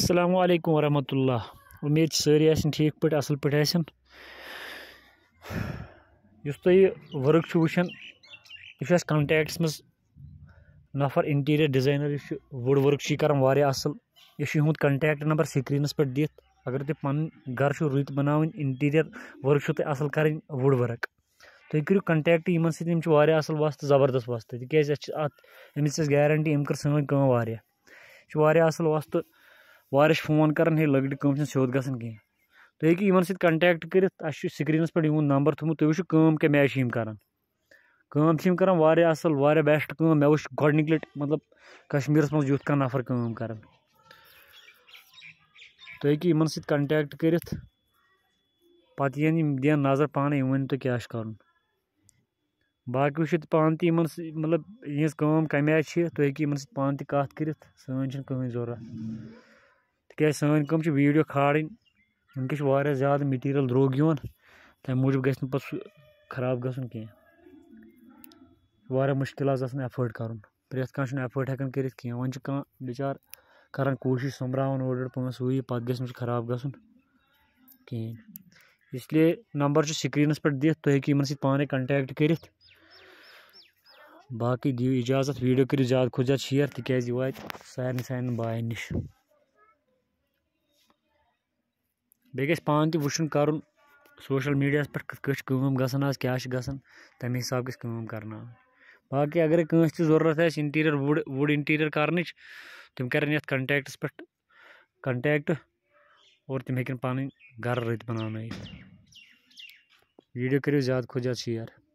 السلام علیکم ورحمۃ اللہ امید سری آن ٹھیک پٲٹھۍ اصل پٲٹھۍ آن اس تھی ورک ؤرٕک یہ کنٹیکٹس مز نفر انٹیریئر ڈِزاینَر اس وڈ ورک ؤرٕک چھُ یہِ کَران واریاہ اَصٕل نمبر سکرینس پہ دِتھ اگر تھی پن گھر رت رٕتۍ انٹیریئر ورک تھی اصل کریں وڈ ورک تھی کرو کنٹیکٹ کٔرِو کَنٹیکٹ یِمَن سۭتۍ یِم چھِ واریاہ اَصٕل وۄستہٕ زبردَست وۄستہٕ تِکیٛازِ اَسہِ چھِ اَتھ أمِس چھِ اَسہِ वारिश फोन कर हे लकड़ कम सियोद ग कह तुम हूँ इन सत कंटैक्ट कर स्क्रीन पे इन नंबर थोमुत तुम वो कम कमे कर कर असल वारिया बेस्ट कम मे वो गोडनिक लट मतलब कश्मीर मं यु कह नफर कम कर तुम हूँ इन सत कंटैक्ट कर पत दिन नजर पान वन तो क्या कर बाकी वो पान तन मतलब इहज कम कमी तुम हूँ इन सत पान तथ कर सहन कहें जरूरत تِکیٛازِ سٲنۍ کٲم چھِ ویٖڈیو کھالٕنۍ وٕنۍکٮ۪س چھِ واریاہ زیادٕ مِٹیٖریَل درٛوٚگ یِوان تَمہِ موٗجوٗب گژھِ نہٕ پَتہٕ سُہ خراب گژھُن کینٛہہ واریاہ مُشکل حظ آسان اٮ۪فٲٹ کَرُن پرٛٮ۪تھ کانٛہہ چھُنہٕ اٮ۪فٲٹ ہٮ۪کان کٔرِتھ کینٛہہ وۄنۍ چھِ کانٛہہ بِچار کَران کوٗشِش سۄمبراوان اورٕ یورٕ پونٛسہٕ ہُہ یہِ پَتہٕ گژھِ نہٕ سُہ خراب گژھُن کِہیٖنۍ اِسلیے نمبر چھُ سِکریٖنَس پٮ۪ٹھ دِتھ تُہۍ ہیٚکِو یِمَن سۭتۍ پانَے کَنٹیکٹ کٔرِتھ باقٕے دِیِو اِجازت ویٖڈیو کٔرِو زیادٕ کھۄتہٕ زیادٕ شِیَر تِکیٛازِ یہِ واتہِ سارنٕے سانٮ۪ن بایَن نِش बेग पान तुन कर सोशल मीडिया पे कम ग आज क्या गमे हिसाब गम कर बाकी अगर कंस तुरत आज इंटीरियर वुड वुड इंटीरियर कर तुम कर ये कंटेक्टस पे कंटेक्ट और तुम हेकन पानी गर रत बन वीडियो करो ज्यादा खुद ज्यादा शेयर